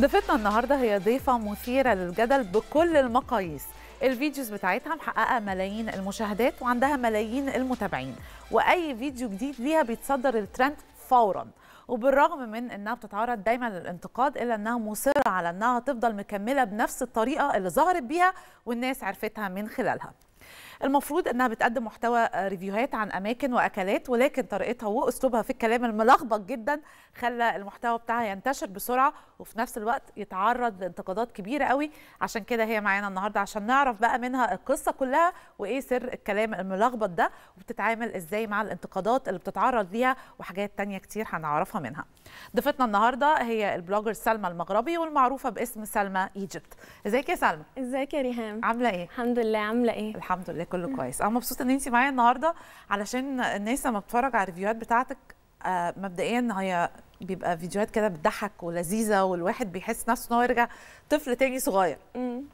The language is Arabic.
ضيفتنا النهارده هي ضيفه مثيره للجدل بكل المقاييس الفيديوز بتاعتها محققه ملايين المشاهدات وعندها ملايين المتابعين واي فيديو جديد ليها بيتصدر الترند فورا وبالرغم من انها بتتعرض دايما للانتقاد الا انها مصره على انها تفضل مكمله بنفس الطريقه اللي ظهرت بيها والناس عرفتها من خلالها المفروض انها بتقدم محتوى آه، ريفيوهات عن اماكن واكلات ولكن طريقتها واسلوبها في الكلام الملخبط جدا خلى المحتوى بتاعها ينتشر بسرعه وفي نفس الوقت يتعرض لانتقادات كبيره قوي عشان كده هي معانا النهارده عشان نعرف بقى منها القصه كلها وايه سر الكلام الملخبط ده وبتتعامل ازاي مع الانتقادات اللي بتتعرض ليها وحاجات تانية كتير هنعرفها منها ضيفتنا النهارده هي البلوجر سلمى المغربي والمعروفه باسم سلمى ايجيبت ازيك يا سلمى ازيك يا ريهام عامله ايه الحمد لله عامله ايه الحمد لله كله كويس انا مبسوطه ان انت معايا النهارده علشان الناس لما بتتفرج على الريفيوهات بتاعتك آه، مبدئيا هي بيبقى فيديوهات كده بتضحك ولذيذه والواحد بيحس نفسه ان هو يرجع طفل تاني صغير